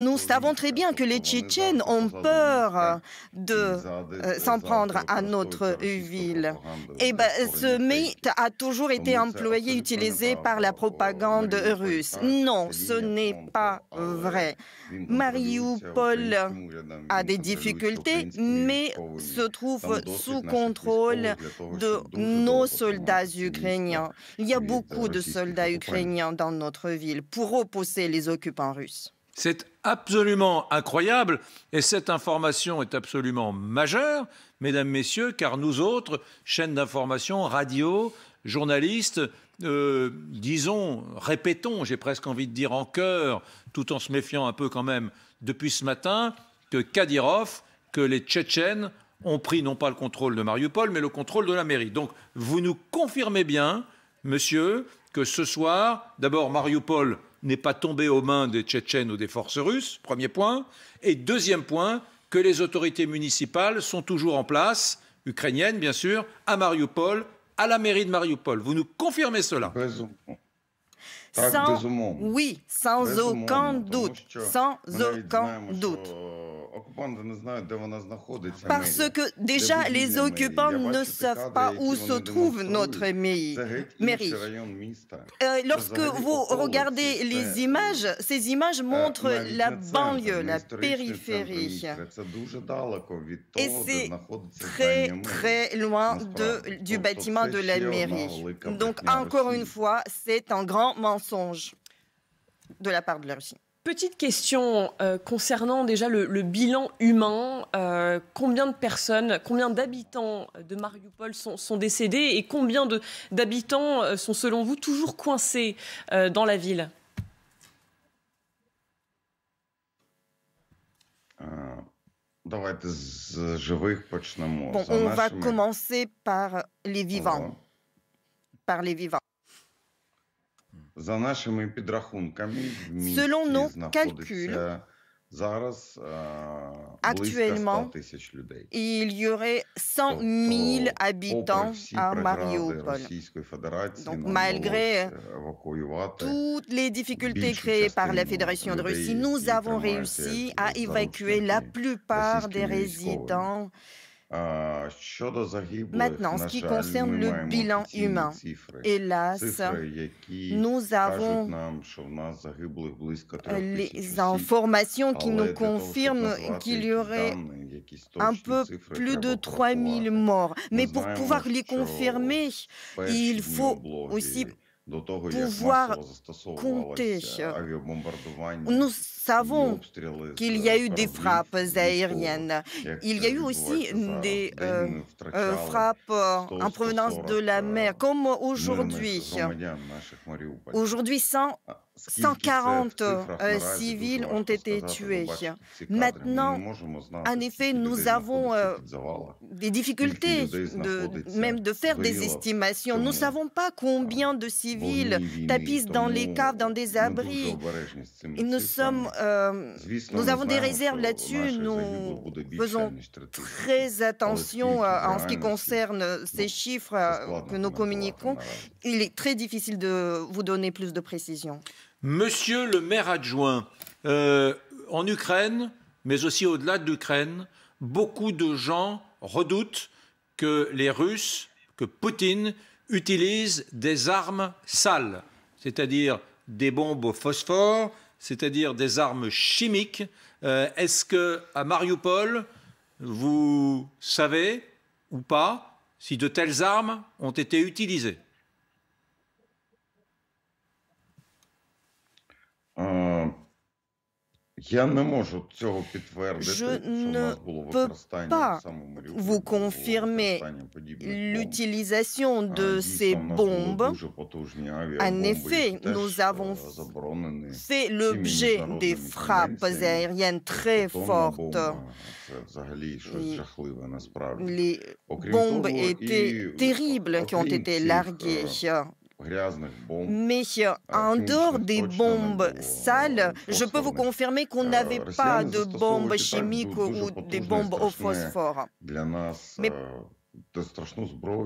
Nous savons très bien que les Tchétchènes ont peur euh, de euh, s'en prendre à notre ville. Et eh ben, ce mythe a toujours été employé, utilisé par la propagande russe. Non, ce n'est pas vrai. Mariupol a des difficultés, mais se trouve sous contrôle de nos soldats ukrainiens. Il y a beaucoup de soldats ukrainiens dans notre ville pour repousser les occupants russes. C'est absolument incroyable et cette information est absolument majeure, mesdames, messieurs, car nous autres, chaînes d'information, radio, journalistes, euh, disons, répétons, j'ai presque envie de dire en cœur, tout en se méfiant un peu quand même, depuis ce matin, que Kadyrov, que les Tchétchènes ont pris non pas le contrôle de Mariupol, mais le contrôle de la mairie. Donc vous nous confirmez bien, monsieur, que ce soir, d'abord Mariupol n'est pas tombé aux mains des Tchétchènes ou des forces russes, premier point. Et deuxième point, que les autorités municipales sont toujours en place, ukrainiennes bien sûr, à Mariupol, à la mairie de Mariupol. Vous nous confirmez cela sans, oui, sans aucun doute, sans aucun doute. Parce que déjà les occupants ne savent pas où se trouve notre mairie. lorsque vous regardez les images, ces images montrent la banlieue, la périphérie. Et c'est très très loin de, du bâtiment de la mairie. Donc encore une fois, c'est un grand mensonge de la part de la Russie. Petite question euh, concernant déjà le, bilan humain. Euh, combien de personnes, combien d'habitants de Mariupol sont, décédés et combien d'habitants euh, sont selon vous toujours coincés dans la ville on va commencer par les vivants. Par les vivants. Selon nos calculs, actuellement, Il y aurait 100 000 habitants à Mariupol. Donc, malgré toutes les difficultés créées par la Fédération de Russie, nous avons réussi à évacuer la plupart des résidents. Maintenant, en ce qui concerne le bilan humain, hélas, nous avons les informations qui nous confirment qu'il y aurait un peu plus de 3000 morts. Mais pour pouvoir les confirmer, il faut aussi pouvoir compter. Nous savons qu'il y a eu des frappes aériennes. Il y a eu aussi des euh, euh, frappes euh, en provenance de la mer, comme aujourd'hui. Aujourd'hui, sans... 140 civils ont été tués. Maintenant, en effet, nous avons euh, des difficultés de, même de faire des estimations. Nous ne savons pas combien de civils tapissent dans les caves, dans des abris. nous, euh, nous avons des réserves là-dessus. Nous faisons très attention euh, en ce qui concerne ces chiffres que nous communiquons. Il est très difficile de vous donner plus de précisions. Monsieur le maire adjoint, euh, en Ukraine, mais aussi au-delà de l'Ukraine, beaucoup de gens redoutent que les Russes, que Poutine utilisent des armes sales, c'est-à-dire des bombes au phosphore, c'est-à-dire des armes chimiques. Euh, est-ce que à Mariupol, vous savez ou pas si de telles armes ont été utilisées Je ne peux pas vous confirmer l'utilisation de ces bombes. En effet, nous avons fait l'objet des frappes aériennes très fortes. Les bombes étaient terribles qui ont été larguées. Mais en dehors des bombes sales, je peux vous confirmer qu'on n'avait pas de bombes chimiques ou des bombes au phosphore. Mais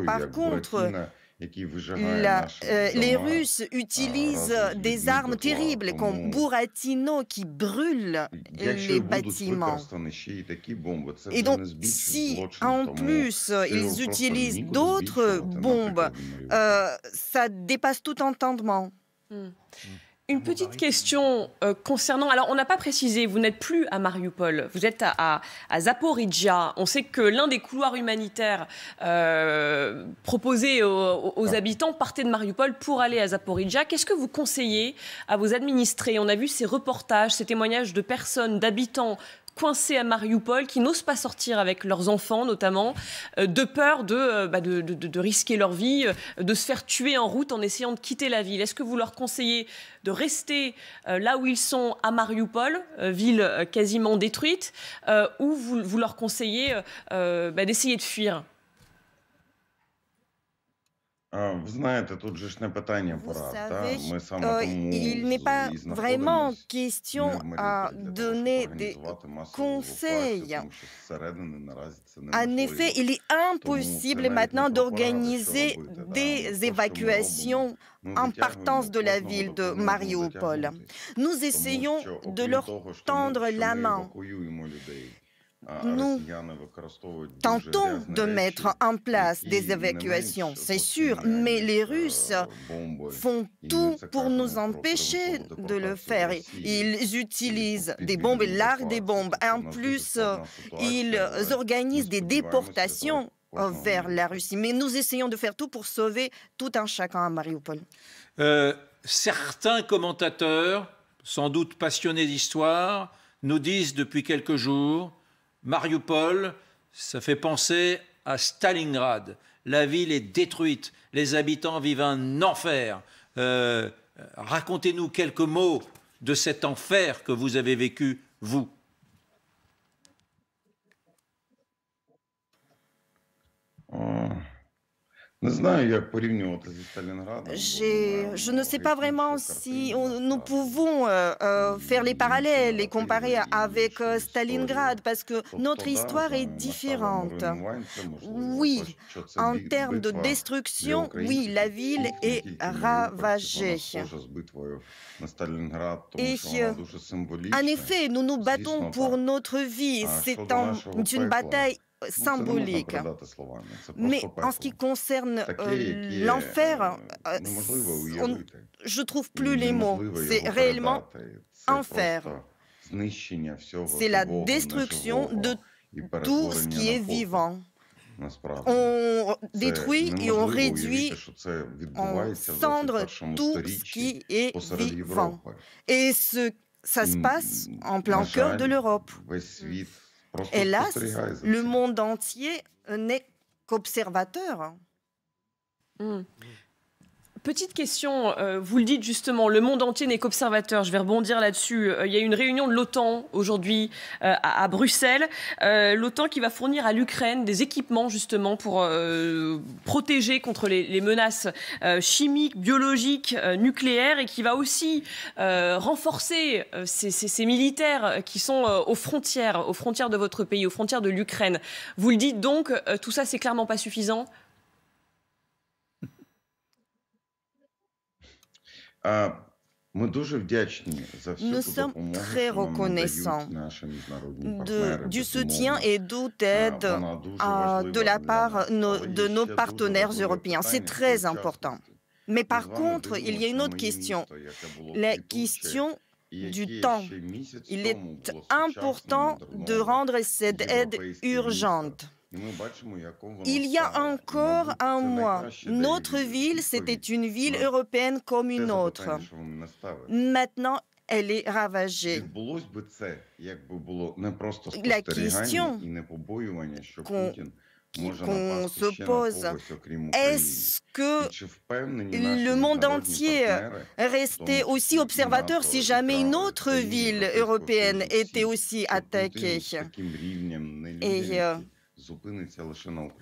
par contre, euh, les Russes ah, utilisent des armes terribles comme Buratino qui brûle les bâtiments. Et donc, si en plus euh, ils utilisent d'autres hein, bombes, euh, ça dépasse tout entendement. Hmm. Une petite question euh, concernant. Alors, on n'a pas précisé, vous n'êtes plus à Mariupol, vous êtes à, à, Zaporizhia. On sait que l'un des couloirs humanitaires euh, proposés aux, ah. habitants partait de Mariupol pour aller à Zaporizhia. Qu'est-ce que vous conseillez à vos administrés On a vu ces reportages, ces témoignages de personnes, d'habitants coincés à Mariupol, qui n'osent pas sortir avec leurs enfants notamment, euh, de peur euh, bah, de, risquer leur vie, euh, de se faire tuer en route en essayant de quitter la ville. Est-ce que vous leur conseillez de rester là où ils sont à Mariupol, ville quasiment détruite, ou vous, leur conseillez bah, d'essayer de fuir il n'est pas vraiment question de donner des conseils. En effet, il est impossible maintenant d'organiser des évacuations en partance de la ville de Mariupol. Nous essayons de leur tendre la main. Nous tentons de mettre en place des évacuations, c'est sûr, mais les э, Russes font tout pour nous empêcher de le faire. Ils utilisent des bombes, ils larguent des bombes. En plus, ils organisent des déportations vers la Russie. Mais nous essayons de faire tout pour sauver tout un chacun à Mariupol. Euh, certains commentateurs, sans doute passionnés d'histoire, nous disent depuis quelques jours Mariupol, ça fait penser à Stalingrad. La ville est détruite, les habitants vivent un enfer. Euh, racontez-nous quelques mots de cet enfer que vous avez vécu, vous. Euh, je ne sais pas vraiment si nous pouvons euh, euh, faire les parallèles et comparer avec Stalingrad euh, parce que notre histoire est différente. Oui, en termes de destruction, oui, la ville est ravagée. Et en effet, nous nous battons pour notre vie. C'est une bataille symbolique. Mais en ce qui concerne euh, l'enfer, euh, euh, je je trouve plus les mots. C'est réellement enfer. C'est la destruction de tout ce qui est vivant. On détruit et on réduit en cendre tout ce qui est vivant. Et ce, ça se passe en plein cœur de l'Europe. Hélas, le monde entier n'est qu'observateur. Hein. Mmh. Petite question, euh, vous le dites justement, le monde entier n'est qu'observateur. Je vais rebondir là-dessus. Euh, il y a une réunion de l'OTAN aujourd'hui euh, à, Bruxelles. L'OTAN qui va fournir à l'Ukraine des équipements justement pour protéger contre les, menaces chimiques, biologiques, nucléaires et qui va aussi renforcer ces, ces, militaires qui sont aux frontières, aux frontières de votre pays, aux frontières de l'Ukraine. Vous le dites donc, tout ça c'est clairement pas suffisant. Nous sommes très reconnaissants du soutien et d'aide de la part de nos partenaires européens. C'est très important. Mais par contre, il y a une autre question, la question du temps. Il est important de rendre cette aide urgente. Il y a encore un mois, bah, notre ville, c'était une ville européenne comme une autre. Maintenant, elle est ravagée. La question qu'on se pose. Est-ce que le monde entier restait aussi observateur si jamais une autre ville européenne était aussi attaquée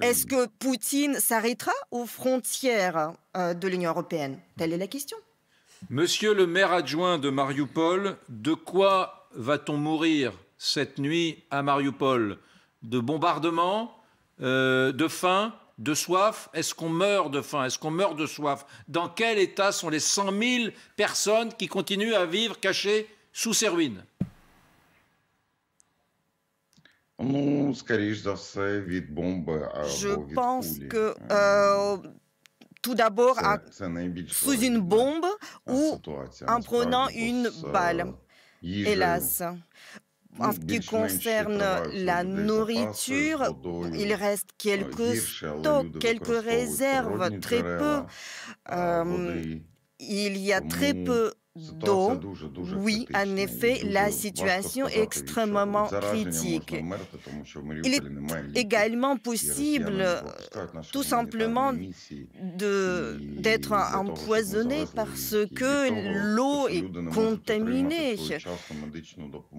est-ce que Poutine s'arrêtera aux frontières euh, de l'Union européenne Telle est la question. Monsieur le maire adjoint de Mariupol, de quoi va-t-on mourir cette nuit à Mariupol De bombardements, euh, de faim, de soif Est-ce qu'on meurt de faim Est-ce qu'on meurt de soif Dans quel état sont les 100 000 personnes qui continuent à vivre cachées sous ces ruines Je pense que э, tout d'abord sous une bombe ou en prenant une balle, э, hélas. En ce qui concerne la nourriture, il reste quelques stocks, quelques réserves, très peu. il y a très peu oui, en effet, la situation est extrêmement critique. Il est également possible, tout simplement, d'être empoisonné parce que l'eau est contaminée.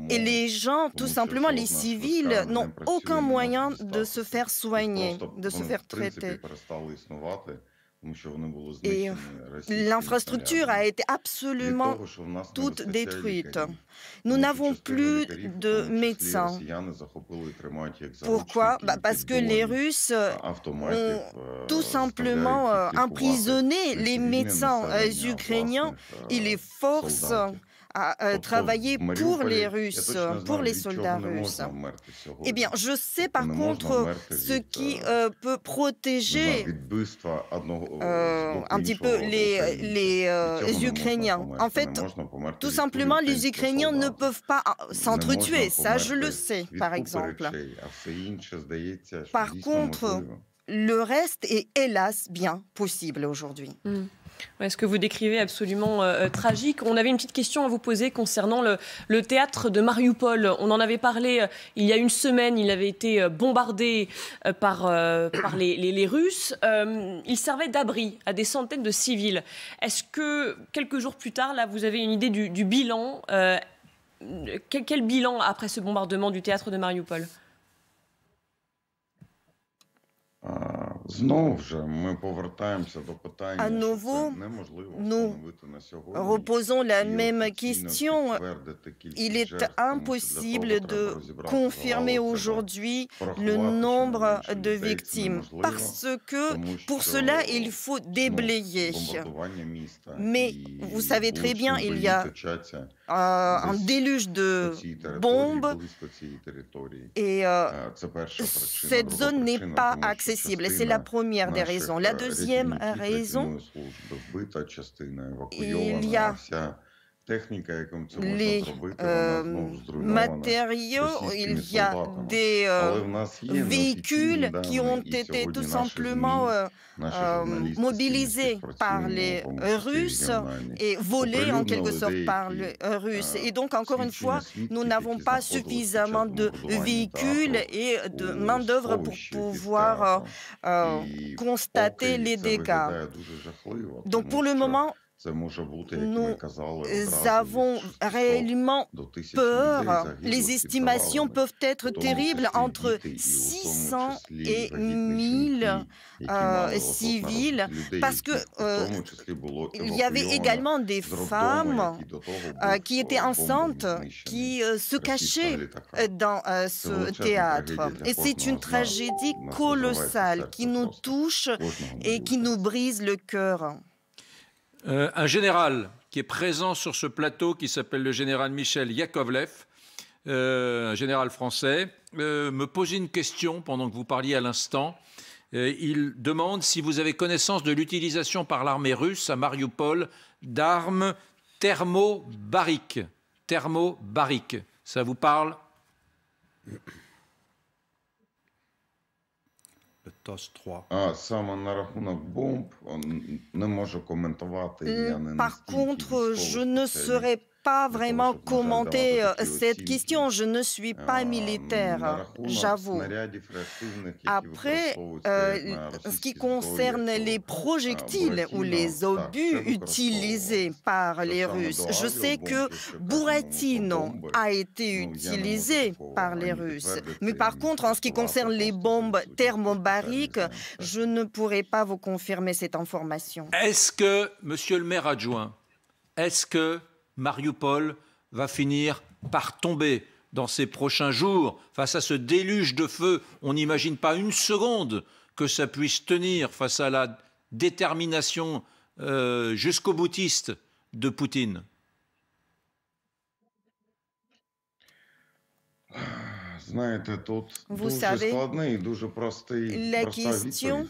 Et les gens, tout simplement, les civils, n'ont aucun moyen de se faire soigner, de se faire traiter. Et l'infrastructure a été absolument toute détruite. Nous n'avons plus de médecins. Pourquoi bah, Parce que les Russes euh, ont tout simplement euh, emprisonné les médecins euh, ukrainiens et les forces à travailler pour les Russes, pour les soldats russes. Eh bien, je sais par contre ce qui euh, peut protéger euh, un petit peu les, euh, Ukrainiens. En fait, tout simplement, les Ukrainiens ne peuvent pas s'entretuer, ça je le sais par exemple. Par contre, le reste est hélas bien possible aujourd'hui. Hum est ce que vous décrivez absolument euh, euh, tragique. On avait une petite question à vous poser concernant le, théâtre de Mariupol. On en avait parlé euh, il y a une semaine. Il avait été bombardé par, les, Russes. il servait d'abri à des centaines de civils. Est-ce que quelques jours plus tard, là, vous avez une idée du, bilan quel, quel, bilan après ce bombardement du théâtre de Mariupol à nouveau, nous reposons la même question. Il est impossible de confirmer aujourd'hui le nombre de victimes parce que pour cela il faut déblayer. Mais vous savez très bien, il y a un, déluge de bombes. Et cette zone n'est pas accessible. c'est la première des raisons. La deuxième raison, il y a les Matériaux, il y a des véhicules qui ont été tout simplement mobilisés par les Russes et volés en quelque sorte par les Russes. Et donc, encore une fois, nous n'avons pas suffisamment de véhicules et de main-d'œuvre pour pouvoir constater les dégâts. Donc, pour le moment, nous avons réellement peur. Les estimations peuvent être terribles entre 600 et 1000 civils, parce que il y avait également des femmes qui étaient enceintes, qui se cachaient dans ce théâtre. Et c'est une tragédie colossale qui nous touche et qui nous brise le cœur. Euh, un général qui est présent sur ce plateau, qui s'appelle le général Michel Yakovlev, euh, un général français, euh, me pose une question pendant que vous parliez à l'instant. il demande si vous avez connaissance de l'utilisation par l'armée russe à Mariupol d'armes thermobariques. Thermobariques, ça vous parle Ah, Par contre, je ne serais pas vraiment commenter euh, cette question. Je ne suis pas euh, militaire, j'avoue. Après, euh, ce qui concerne les ah, projectiles ou les obus utilisés par les Russes, je sais que Buratino a été utilisé par les Russes. Mais par contre, en ce qui concerne les bombes thermobariques, je ne pourrais pas vous confirmer cette information. Est-ce que, monsieur le maire adjoint, est-ce que Mariupol va finir par tomber dans ces prochains jours face à ce déluge de feu. On n'imagine pas une seconde que ça puisse tenir face à la détermination euh, jusqu'au boutiste de Poutine. Vous savez, la question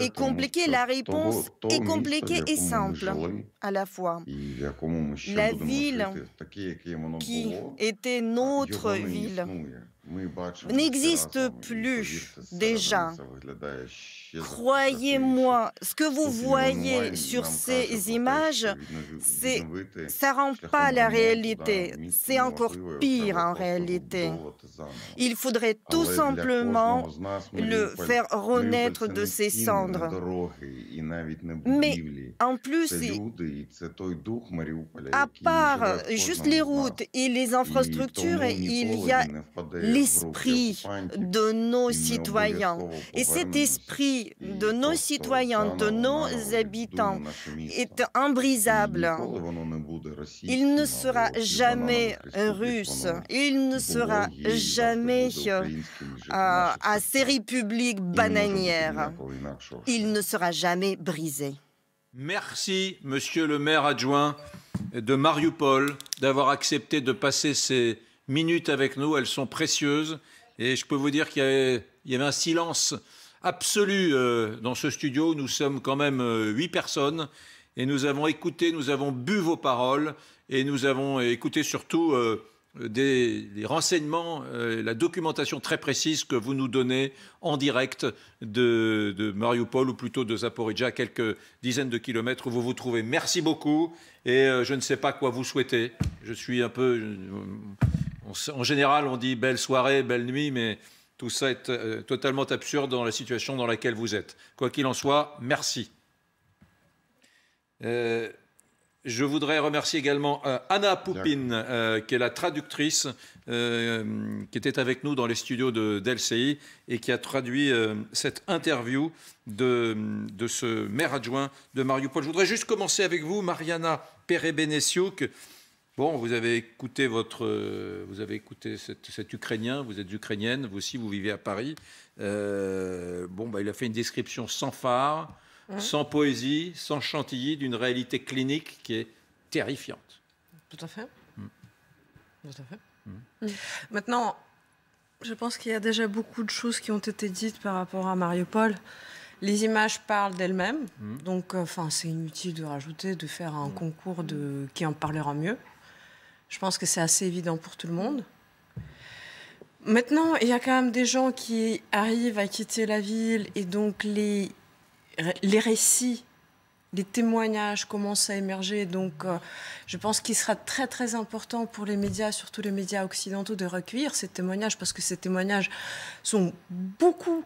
est compliquée, la réponse est compliquée et simple à la fois. La ville qui était notre ville n'existe plus déjà. Croyez-moi, ce que vous voyez sur ces images, ça ne rend pas la réalité. C'est encore pire en réalité. Il faudrait tout simplement le faire renaître de ses cendres. Mais en plus, à part juste les routes et les infrastructures, il y a l'esprit de nos citoyens. Et cet esprit de nos citoyens, de nos habitants, est imbrisable. Il ne sera jamais russe, il ne sera jamais à, série publique bananière. bananières. Il ne sera jamais brisé. Merci, monsieur le maire adjoint de Mariupol, d'avoir accepté de passer ces minutes avec nous. Elles sont précieuses. Et je peux vous dire qu'il y, avait, un silence absolu euh, dans ce studio. Nous sommes quand même euh, huit personnes et nous avons écouté, nous avons bu vos paroles et nous avons écouté surtout euh, des, renseignements, la documentation très précise que vous nous donnez en direct de, Mariupol ou plutôt de Zaporizhia, quelques dizaines de kilomètres où vous vous trouvez. Merci beaucoup et je ne sais pas quoi vous souhaitez. Je suis un peu en général, on dit belle soirée, belle nuit, mais tout ça est euh, totalement absurde dans la situation dans laquelle vous êtes. Quoi qu'il en soit, merci. Euh, je voudrais remercier également euh, Anna Poupine, qui est la traductrice, qui était avec nous dans les studios de d'LCI et qui a traduit cette interview de, ce maire adjoint de Mario Mariupol. Je voudrais juste commencer avec vous, Mariana Perebenesiouk. Bon, vous avez écouté votre, euh, vous avez écouté cet, Ukrainien, vous êtes ukrainienne, vous aussi vous vivez à Paris. Euh, bon, bah, il a fait une description sans phare, hein sans poésie, sans chantilly d'une réalité clinique qui est terrifiante. Tout à fait. Hmm. Tout à fait. Hmm. Hmm. Maintenant, je pense qu'il y a déjà beaucoup de choses qui ont été dites par rapport à Mariupol. Les images parlent d'elles-mêmes, donc euh, enfin, c'est inutile de rajouter, de faire un concours de qui en parlera mieux. Je pense que c'est assez évident pour tout le monde. Maintenant, il y a quand même des gens qui arrivent à quitter la ville et donc les, les récits, les témoignages commencent à émerger. Donc, euh, je pense qu'il sera très très important pour les médias, surtout les médias occidentaux, de recueillir ces témoignages parce que ces témoignages sont beaucoup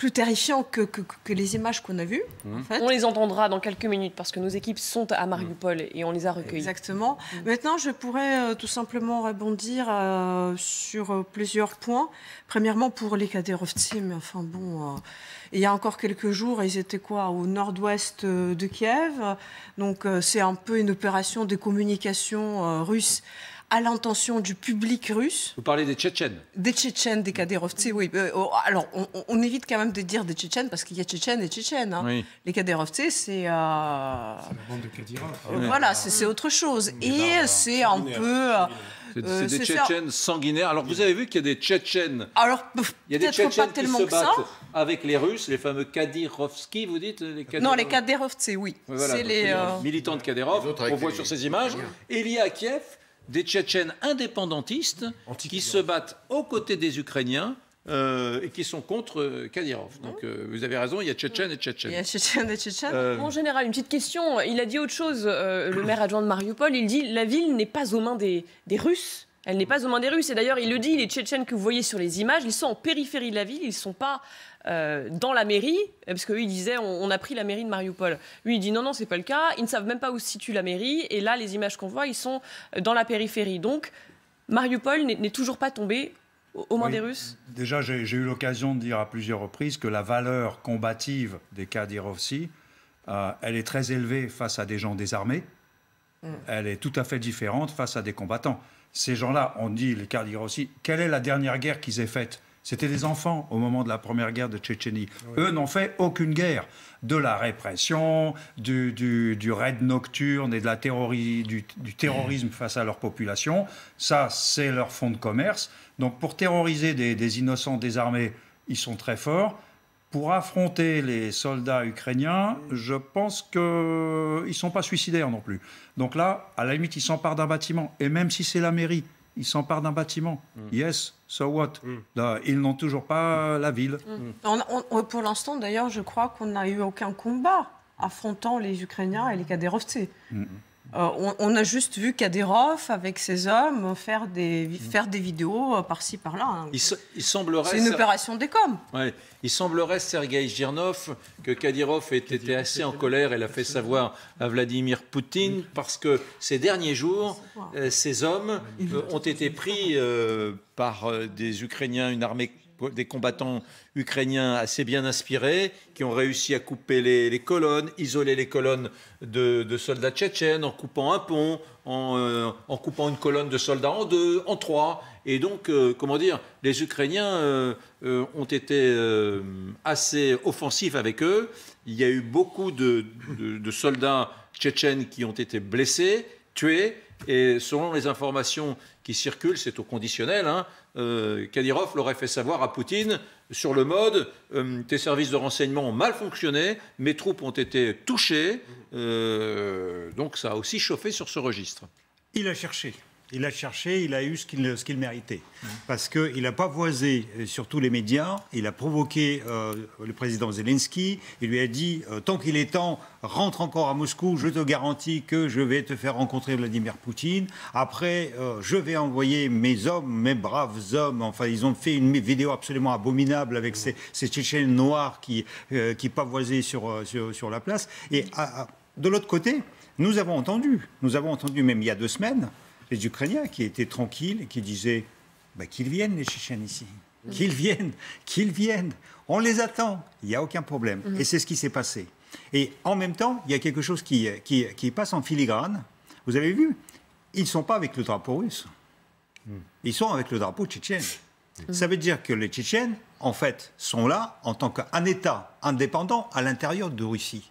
plus terrifiant que, les images qu'on a vues. Mmh. En fait. On les entendra dans quelques minutes parce que nos équipes sont à Mariupol mmh. et on les a recueillies. Exactement. Mmh. Maintenant, je pourrais euh, tout simplement rebondir euh, sur euh, plusieurs points. Premièrement, pour les Kaderovtsi, mais enfin bon, il y a encore quelques jours, ils étaient quoi Au nord-ouest de Kiev. Donc c'est un peu une opération de communication russe à l'intention du public russe. Vous parlez des Tchétchènes Des Tchétchènes, des Kaderovtsi, oui. Euh, oh, alors, on, évite quand même de dire des Tchétchènes parce qu'il y a Tchétchènes et Tchétchènes. Hein. Les Kaderovtsi, c'est. Euh... C'est la bande de Kadyrov. Euh, voilà, c'est autre chose. et c'est un peu. Euh, c'est des Tchétchènes sanguinaires. Alors, vous avez vu qu'il y a des Tchétchènes. Alors, il y a des Tchétchènes tellement qui se battent avec les Russes, les fameux Kadyrovski, vous dites les Kadyrov... Non, les Kadyrovtsi, oui. c'est les, militants de Kadyrov, on voit sur ces images. Et il Kiev des Tchétchènes indépendantistes qui se battent aux côtés des Ukrainiens euh, et qui sont contre euh, Kadyrov. Donc mmh. euh, vous avez raison, il y a Tchétchène et Tchétchène. Il y a Tchétchène et Tchétchène. En général, une petite question. Il a dit autre chose, le maire adjoint de Mariupol. Il dit la ville n'est pas aux mains des Russes, elle n'est pas aux mains des Russes. Et d'ailleurs, il le dit, les Tchétchènes que vous voyez sur les images, ils sont en périphérie de la ville, ils ne sont pas euh, dans la mairie, parce qu'eux, ils disaient, on, a pris la mairie de Mariupol. Lui, il dit, non, non, c'est pas le cas, ils ne savent même pas où se situe la mairie, et là, les images qu'on voit, ils sont dans la périphérie. Donc, Mariupol n'est toujours pas tombé aux mains des Russes Déjà, j'ai eu l'occasion de dire à plusieurs reprises que la valeur combative des cas euh, elle est très élevée face à des gens désarmés, mm. elle est tout à fait différente face à des combattants ces gens-là, on dit les Kardigars aussi, quelle est la dernière guerre qu'ils aient faite C'était des enfants au moment de la première guerre de Tchétchénie. Eux n'ont fait aucune guerre. De la répression, du, raid nocturne et de la du, terrorisme face à leur population, ça, c'est leur fonds de commerce. Donc pour terroriser des, des innocents désarmés, ils sont très forts pour affronter les soldats ukrainiens, je pense qu'ils ne sont pas suicidaires non plus. Donc là, à la limite, ils s'emparent d'un bâtiment. Et même si c'est la mairie, ils s'emparent d'un bâtiment. Mm. Yes, so what mm. Ils n'ont toujours pas la ville. Mm. pour l'instant, d'ailleurs, je crois qu'on n'a eu aucun combat affrontant les Ukrainiens et les Kaderovtsés. Euh, on, a juste vu Kadyrov avec ses hommes faire des, mm. faire des vidéos euh, par-ci, par-là. Hein. Il, C'est une opération des coms. Il semblerait, Sergei Girnov, que Kadyrov ait assez en colère et l'a fait savoir à Vladimir Poutine parce que ces derniers jours, ses euh, ces hommes ont été pris par des Ukrainiens, une armée des combattants ukrainiens assez bien inspirés qui ont réussi à couper les, colonnes, isoler les colonnes de, soldats tchétchènes en coupant un pont, euh, en, coupant une colonne de soldats en deux, en trois. Et donc, euh, comment dire, les Ukrainiens euh, ont été assez offensifs avec eux. Il y a eu beaucoup de, de soldats tchétchènes qui ont été blessés, tués. Et selon les informations il circule, c'est au conditionnel, hein, euh, l'aurait fait savoir à Poutine sur le mode euh, tes services de renseignement ont mal fonctionné, mes troupes ont été touchées, euh, donc ça a aussi chauffé sur ce registre. Il a cherché il a cherché, il a eu ce qu'il méritait. Parce qu'il a pavoisé euh, sur tous les médias, il a provoqué euh, le président Zelensky, il lui a dit euh, Tant qu'il est temps, rentre encore à Moscou, je te garantis que je vais te faire rencontrer Vladimir Poutine. Après, je vais envoyer mes hommes, mes braves hommes. Enfin, ils ont fait une vidéo absolument abominable avec ces, ces Tchétchènes noirs qui, qui pavoisaient sur, sur, la place. Et de l'autre côté, nous avons entendu, nous avons entendu même il y a deux semaines, les Ukrainiens qui étaient tranquilles et qui disaient bah, qu'ils viennent les Tchétchènes ici. Mm. Qu'ils viennent, qu'ils viennent. On les attend, il n'y a aucun problème. Mm. Et c'est ce qui s'est passé. Et en même temps, il y a quelque chose qui, passe en filigrane. Vous avez vu, ils ne sont pas avec le drapeau russe. Mm. Ils sont avec le drapeau tchétchène. Ça veut dire que les Tchétchènes, en fait, sont là en tant qu'un État indépendant à l'intérieur de Russie.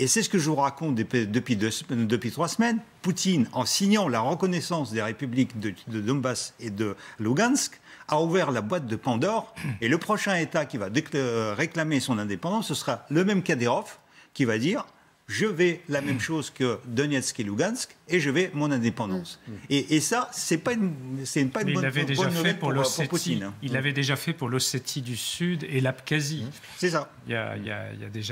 Et c'est ce que je vous raconte depuis, euh, depuis, trois semaines. Poutine, en signant la reconnaissance des républiques de, Donbass et de Lugansk, a ouvert la boîte de Pandore. Et le prochain État qui va euh, réclamer son indépendance, ce sera le même Kadyrov qui va dire je vais la même chose que Donetsk et Lugansk et je vais mon indépendance. Mm. Et, ça, c'est pas une, pas une bonne, il déjà pour, euh, Poutine. Hein. Il l'avait déjà fait pour l'Ossétie du Sud et l'Abkhazie. C'est ça. Il il y a déjà